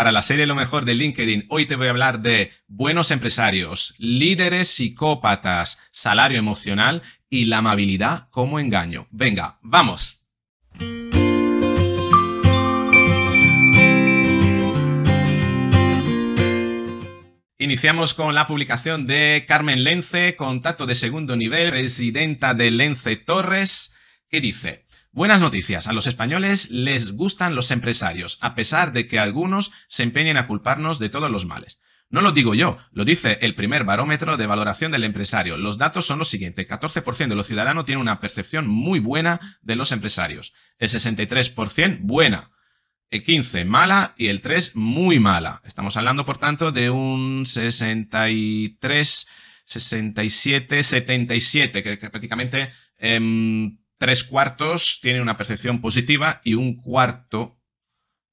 Para la serie Lo mejor de LinkedIn, hoy te voy a hablar de buenos empresarios, líderes psicópatas, salario emocional y la amabilidad como engaño. Venga, vamos. Iniciamos con la publicación de Carmen Lence, contacto de segundo nivel, presidenta de Lence Torres, que dice, Buenas noticias. A los españoles les gustan los empresarios, a pesar de que algunos se empeñen a culparnos de todos los males. No lo digo yo, lo dice el primer barómetro de valoración del empresario. Los datos son los siguientes. 14% de los ciudadanos tiene una percepción muy buena de los empresarios. El 63% buena. El 15 mala y el 3 muy mala. Estamos hablando, por tanto, de un 63, 67, 77, que, prácticamente em, tres cuartos tiene una percepción positiva y un cuarto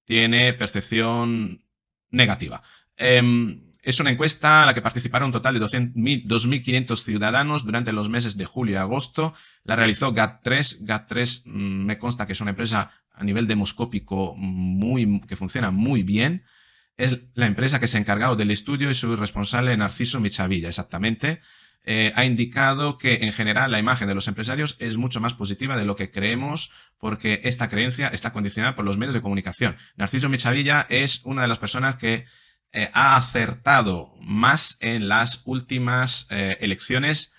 tiene percepción negativa. Em, es una encuesta a la que participaron un total de 2.500 ciudadanos durante los meses de julio y agosto. La realizó GAT3. GAT3 mm, me consta que es una empresa a nivel demoscópico muy, que funciona muy bien. Es la empresa que se ha encargado del estudio y su responsable Narciso Michavilla, exactamente. Eh, ha indicado que en general la imagen de los empresarios es mucho más positiva de lo que creemos porque esta creencia está condicionada por los medios de comunicación. Narciso Michavilla es una de las personas que eh, ha acertado más en las últimas eh, elecciones,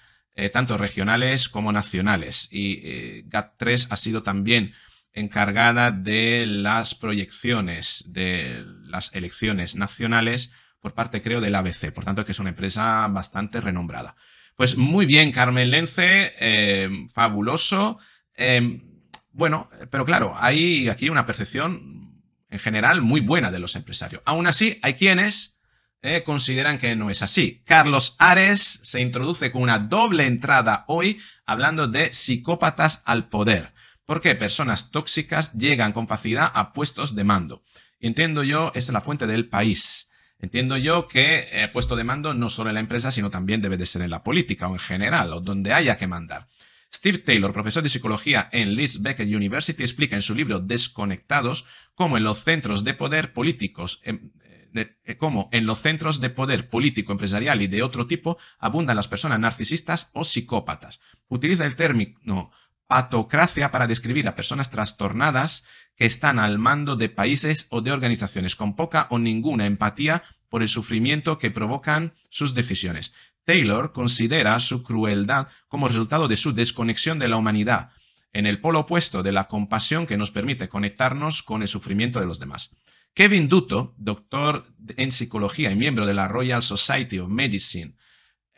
tanto regionales como nacionales. Y GAT3 ha sido también encargada de las proyecciones de las elecciones nacionales por parte, creo, del ABC. Por tanto, que es una empresa bastante renombrada. Pues muy bien, Carmen Lence, eh, fabuloso. Eh, bueno, pero claro, hay aquí una percepción en general muy buena de los empresarios. Aún así, hay quienes eh, consideran que no es así. Carlos Ares se introduce con una doble entrada hoy hablando de psicópatas al poder, porque personas tóxicas llegan con facilidad a puestos de mando. Entiendo yo, es la fuente del país. Entiendo yo que el eh, puesto de mando no solo en la empresa, sino también debe de ser en la política o en general, o donde haya que mandar. Steve Taylor, profesor de psicología en Leeds Beckett University, explica en su libro Desconectados cómo en los centros de poder políticos, em, eh, eh, cómo en los centros de poder político, empresarial y de otro tipo abundan las personas narcisistas o psicópatas. Utiliza el término patocracia para describir a personas trastornadas que están al mando de países o de organizaciones con poca o ninguna empatía por el sufrimiento que provocan sus decisiones. Taylor considera su crueldad como resultado de su desconexión de la humanidad, en el polo opuesto de la compasión que nos permite conectarnos con el sufrimiento de los demás. Kevin Duto, doctor en psicología y miembro de la Royal Society of Medicine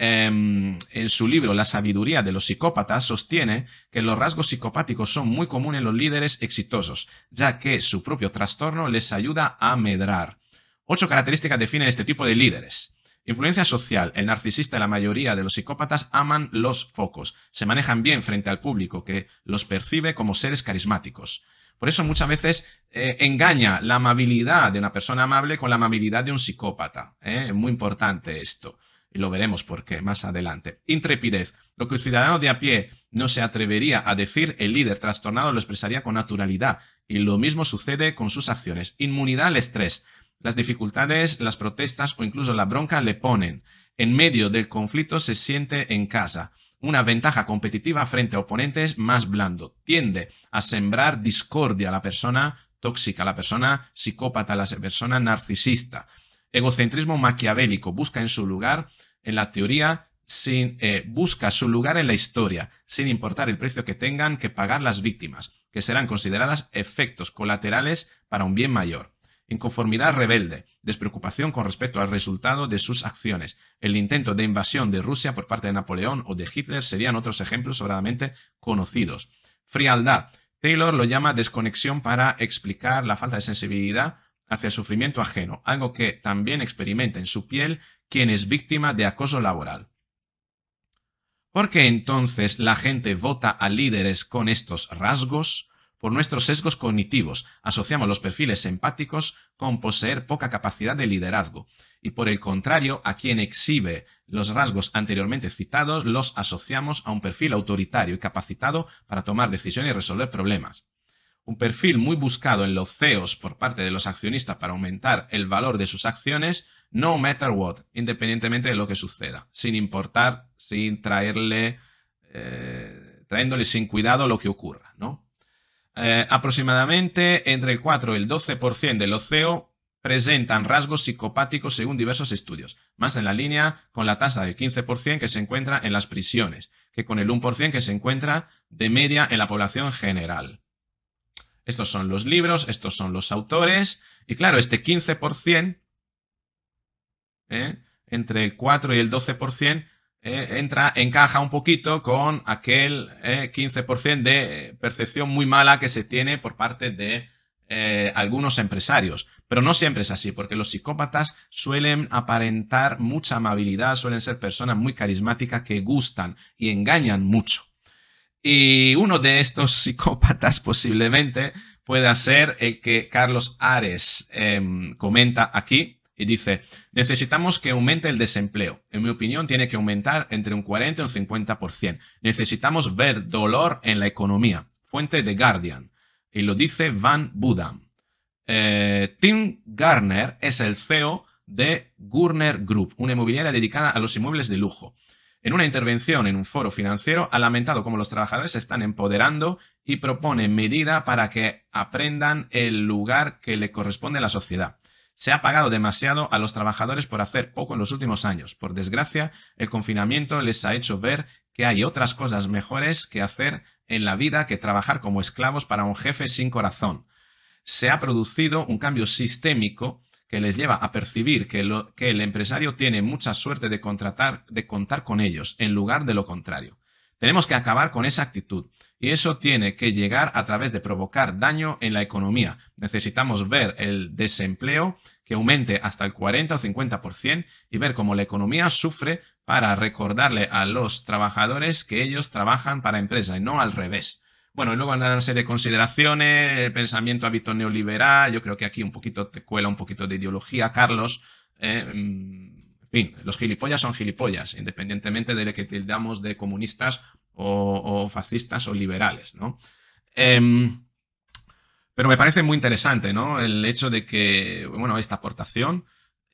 Em, en su libro La sabiduría de los psicópatas, sostiene que los rasgos psicopáticos son muy comunes en los líderes exitosos, ya que su propio trastorno les ayuda a medrar. Ocho características definen este tipo de líderes. Influencia social. El narcisista y la mayoría de los psicópatas aman los focos. Se manejan bien frente al público, que los percibe como seres carismáticos. Por eso muchas veces eh, engaña la amabilidad de una persona amable con la amabilidad de un psicópata. ¿eh? Muy importante esto y lo veremos por qué más adelante. Intrepidez. Lo que un ciudadano de a pie no se atrevería a decir, el líder trastornado lo expresaría con naturalidad, y lo mismo sucede con sus acciones. Inmunidad al estrés. Las dificultades, las protestas o incluso la bronca le ponen. En medio del conflicto se siente en casa. Una ventaja competitiva frente a oponentes más blando. Tiende a sembrar discordia a la persona tóxica, la persona psicópata, la persona narcisista. Egocentrismo maquiavélico busca en su lugar en la teoría sin, eh, busca su lugar en la historia, sin importar el precio que tengan que pagar las víctimas, que serán consideradas efectos colaterales para un bien mayor. Inconformidad rebelde, despreocupación con respecto al resultado de sus acciones. El intento de invasión de Rusia por parte de Napoleón o de Hitler serían otros ejemplos sobradamente conocidos. Frialdad. Taylor lo llama desconexión para explicar la falta de sensibilidad hacia el sufrimiento ajeno, algo que también experimenta en su piel quien es víctima de acoso laboral. ¿Por qué entonces la gente vota a líderes con estos rasgos? Por nuestros sesgos cognitivos, asociamos los perfiles empáticos con poseer poca capacidad de liderazgo, y por el contrario, a quien exhibe los rasgos anteriormente citados, los asociamos a un perfil autoritario y capacitado para tomar decisiones y resolver problemas un perfil muy buscado en los CEOs por parte de los accionistas para aumentar el valor de sus acciones, no matter what, independientemente de lo que suceda, sin importar, sin traerle, eh, traéndole sin cuidado lo que ocurra, ¿no? Eh, aproximadamente entre el 4 y el 12% de los CEO presentan rasgos psicopáticos según diversos estudios, más en la línea con la tasa del 15% que se encuentra en las prisiones, que con el 1% que se encuentra de media en la población general. Estos son los libros, estos son los autores. Y claro, este 15%, ¿eh? entre el 4 y el 12%, ¿eh? entra, encaja un poquito con aquel 15% ¿eh? de percepción muy mala que se tiene por parte de algunos empresarios. Pero no siempre es así, porque los psicópatas suelen aparentar mucha amabilidad, suelen ser personas muy carismáticas que gustan y engañan mucho. Y uno de estos psicópatas posiblemente pueda ser el que Carlos Ares em, comenta aquí y dice, necesitamos que aumente el desempleo. En mi opinión, tiene que aumentar entre un 40 y un 50%. Necesitamos ver dolor en la economía. Fuente de Guardian. Y lo dice Van Budam. Eh, Tim Garner es el CEO de Gurner Group, una inmobiliaria dedicada a los inmuebles de lujo. En una intervención en un foro financiero ha lamentado cómo los trabajadores se están empoderando y propone medida para que aprendan el lugar que le corresponde a la sociedad. Se ha pagado demasiado a los trabajadores por hacer poco en los últimos años. Por desgracia, el confinamiento les ha hecho ver que hay otras cosas mejores que hacer en la vida que trabajar como esclavos para un jefe sin corazón. Se ha producido un cambio sistémico que les lleva a percibir que, el empresario tiene mucha suerte de, de contar con ellos, en lugar de lo contrario. Tenemos que acabar con esa actitud y eso tiene que llegar a través de provocar daño en la economía. Necesitamos ver el desempleo que aumente hasta el 40 o 50% y ver cómo la economía sufre para recordarle a los trabajadores que ellos trabajan para empresa y no al revés. Bueno, y luego van a una serie de consideraciones, el pensamiento hábito neoliberal, yo creo que aquí un poquito te cuela un poquito de ideología, Carlos. ¿eh? Mm, en fin, los gilipollas son gilipollas, independientemente de que tildamos de comunistas o, fascistas o liberales, ¿no? Em, pero me parece muy interesante, ¿no? El hecho de que, bueno, esta aportación,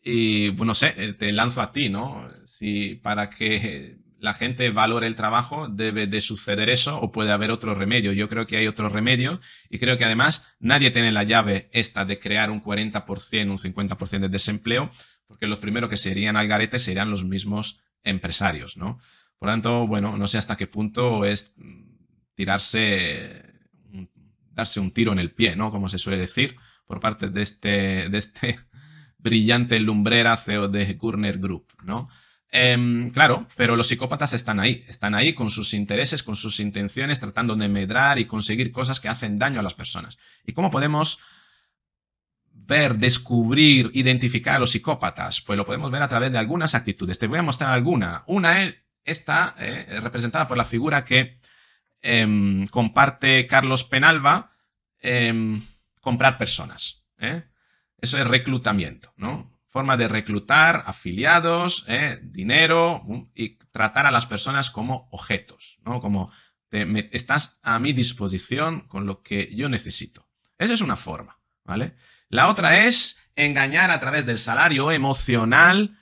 y bueno, sé, eh, te lanzo a ti, ¿no? Si para que la gente valore el trabajo, debe de suceder eso o puede haber otro remedio. Yo creo que hay otro remedio y creo que además nadie tiene la llave esta de crear un 40%, un 50% de desempleo, porque los primeros que se irían al garete serían los mismos empresarios, ¿no? Por lo tanto, bueno, no sé hasta qué punto es mm, tirarse, darse un tiro en el pie, ¿no? Como se suele decir por parte de este, de este brillante lumbrera CEO de Gurner Group, ¿no? Em, claro, pero los psicópatas están ahí, están ahí con sus intereses, con sus intenciones, tratando de medrar y conseguir cosas que hacen daño a las personas. ¿Y cómo podemos ver, descubrir, identificar a los psicópatas? Pues lo podemos ver a través de algunas actitudes. Te voy a mostrar alguna. Una está eh, representada por la figura que em, comparte Carlos Penalba, em, comprar personas. ¿eh? Eso es reclutamiento, ¿no? forma de reclutar afiliados, eh, dinero y tratar a las personas como objetos, ¿no? Como estás a mi disposición con lo que yo necesito. Esa es una forma, ¿vale? La otra es engañar a través del salario emocional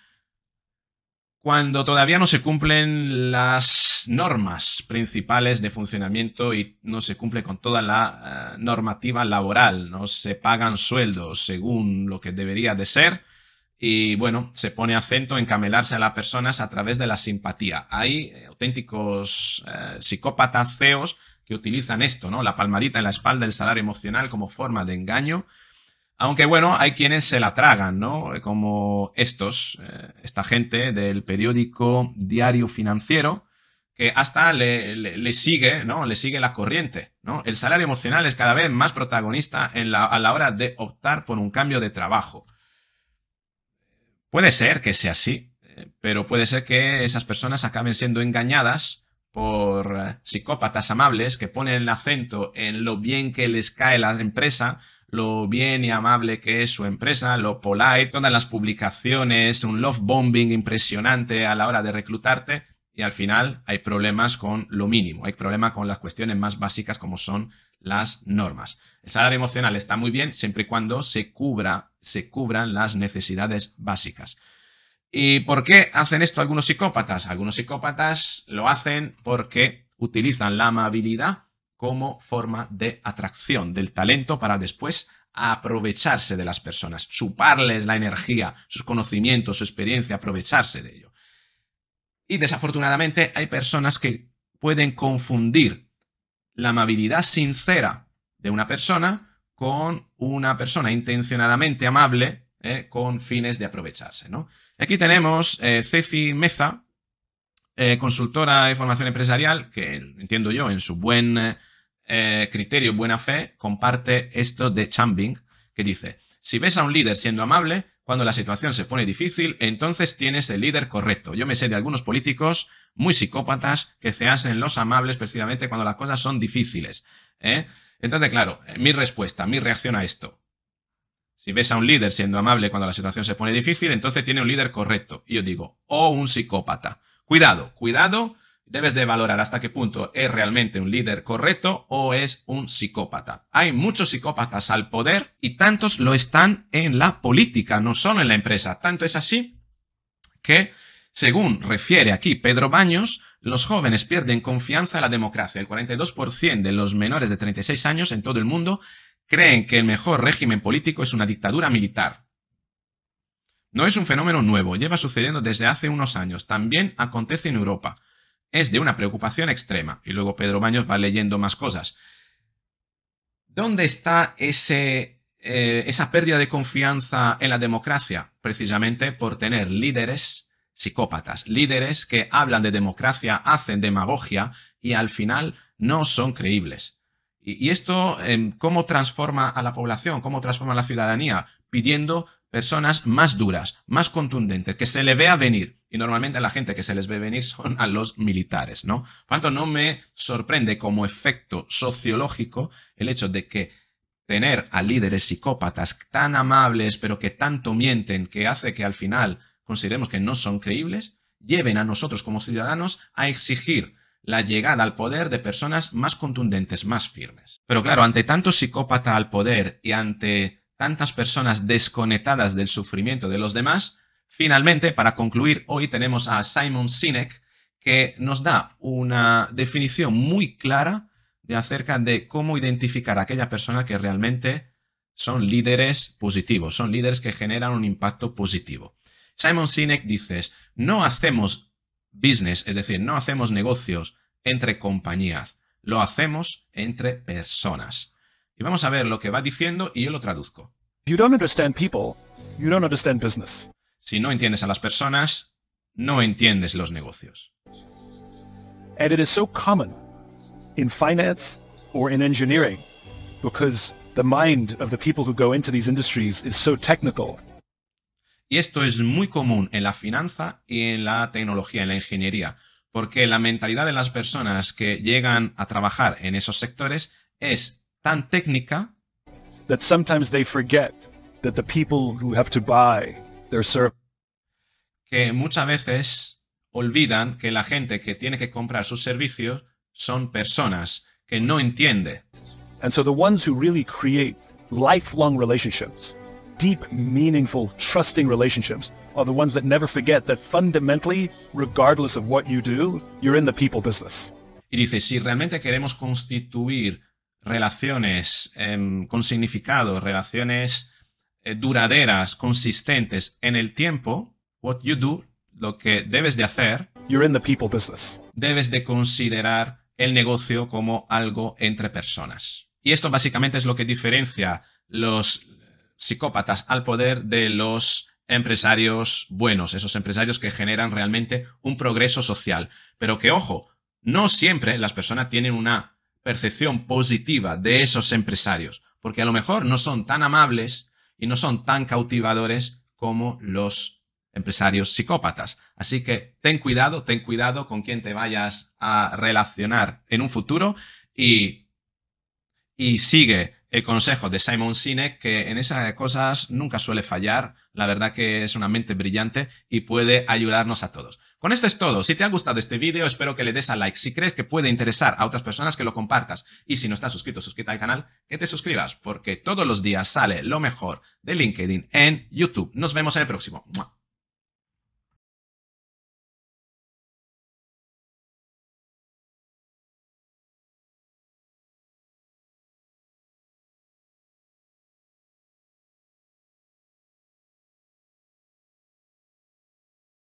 cuando todavía no se cumplen las normas principales de funcionamiento y no se cumple con toda la eh, normativa laboral, no se pagan sueldos según lo que debería de ser y bueno, se pone acento en camelarse a las personas a través de la simpatía. Hay eh, auténticos eh, psicópatas CEOs que utilizan esto, ¿no? La palmadita en la espalda, del salario emocional como forma de engaño. Aunque bueno, hay quienes se la tragan, ¿no? Eh, como estos, esta gente del periódico Diario Financiero, que hasta le, sigue, ¿no? Le sigue la corriente, ¿no? El salario emocional es cada vez más protagonista en a la hora de optar por un cambio de trabajo. Puede ser que sea así, eh, pero puede ser que esas personas acaben siendo engañadas por eh, psicópatas amables que ponen el acento en lo bien que les cae la empresa, lo bien y amable que es su empresa, lo polite, todas las publicaciones, un love bombing impresionante a la hora de reclutarte y al final hay problemas con lo mínimo, hay problemas con las cuestiones más básicas como son las normas. El salario emocional está muy bien siempre y cuando se, cubra, se cubran las necesidades básicas. ¿Y por qué hacen esto algunos psicópatas? Algunos psicópatas lo hacen porque utilizan la amabilidad como forma de atracción del talento para después aprovecharse de las personas, chuparles la energía, sus conocimientos, su experiencia, aprovecharse de ello. Y desafortunadamente hay personas que pueden confundir la amabilidad sincera de una persona con una persona intencionadamente amable ¿eh? con fines de aprovecharse, ¿no? Aquí tenemos eh, Ceci Meza, eh, consultora de formación empresarial, que entiendo yo, en su buen criterio, buena fe, comparte esto de Chambing, que dice, si ves a un líder siendo amable, cuando la situación se pone difícil, entonces tienes el líder correcto. Yo me sé de algunos políticos muy psicópatas que se hacen los amables precisamente cuando las cosas son difíciles. ¿eh? Entonces, claro, eh, mi respuesta, mi reacción a esto. Si ves a un líder siendo amable cuando la situación se pone difícil, entonces tiene un líder correcto. Y yo digo, o un psicópata. Cuidado, cuidado Debes de valorar hasta qué punto es realmente un líder correcto o es un psicópata. Hay muchos psicópatas al poder y tantos lo están en la política, no solo en la empresa. Tanto es así que, según refiere aquí Pedro Baños, los jóvenes pierden confianza en la democracia. El 42% de los menores de 36 años en todo el mundo creen que el mejor régimen político es una dictadura militar. No es un fenómeno nuevo, lleva sucediendo desde hace unos años. También acontece en Europa es de una preocupación extrema. Y luego Pedro Baños va leyendo más cosas. ¿Dónde está eh, esa pérdida de confianza en la democracia? Precisamente por tener líderes psicópatas, líderes que hablan de democracia, hacen demagogia y al final no son creíbles. Y, esto, em, ¿cómo transforma a la población? ¿Cómo transforma a la ciudadanía? Pidiendo personas más duras, más contundentes, que se le vea venir. Y normalmente la gente que se les ve venir son a los militares, ¿no? Por tanto, no me sorprende como efecto sociológico el hecho de que tener a líderes psicópatas tan amables, pero que tanto mienten, que hace que al final consideremos que no son creíbles, lleven a nosotros como ciudadanos a exigir la llegada al poder de personas más contundentes, más firmes. Pero claro, ante tanto psicópata al poder y ante tantas personas desconectadas del sufrimiento de los demás, finalmente, para concluir, hoy tenemos a Simon Sinek, que nos da una definición muy clara de acerca de cómo identificar a aquella persona que realmente son líderes positivos, son líderes que generan un impacto positivo. Simon Sinek dice, no hacemos business, es decir, no hacemos negocios entre compañías, lo hacemos entre personas. Y vamos a ver lo que va diciendo y yo lo traduzco. You don't understand people, you don't understand business. Si no entiendes a las personas, no entiendes los negocios. And it is so common in finance or in engineering because the mind of the people who go into these industries is so technical y esto es muy común en la finanza y en la tecnología, en la ingeniería, porque la mentalidad de las personas que llegan a trabajar en esos sectores es tan técnica sometimes forget que muchas veces olvidan que la gente que tiene que comprar sus servicios son personas que no entiende. And so the ones who really create lifelong relationships deep, meaningful, trusting relationships are the ones that never forget that fundamentally, regardless of what you do, you're in the people business. Y dice, si realmente queremos constituir relaciones em, con significado, relaciones eh, duraderas, consistentes en el tiempo, what you do, lo que debes de hacer, you're in the people business. Debes de considerar el negocio como algo entre personas. Y esto básicamente es lo que diferencia los psicópatas al poder de los empresarios buenos, esos empresarios que generan realmente un progreso social. Pero que, ojo, no siempre las personas tienen una percepción positiva de esos empresarios, porque a lo mejor no son tan amables y no son tan cautivadores como los empresarios psicópatas. Así que ten cuidado, ten cuidado con quién te vayas a relacionar en un futuro y, y sigue el consejo de Simon Sinek, que en esas cosas nunca suele fallar. La verdad que es una mente brillante y puede ayudarnos a todos. Con esto es todo. Si te ha gustado este vídeo, espero que le des a like. Si crees que puede interesar a otras personas, que lo compartas. Y si no estás suscrito, suscríbete al canal, que te suscribas, porque todos los días sale lo mejor de LinkedIn en YouTube. Nos vemos en el próximo.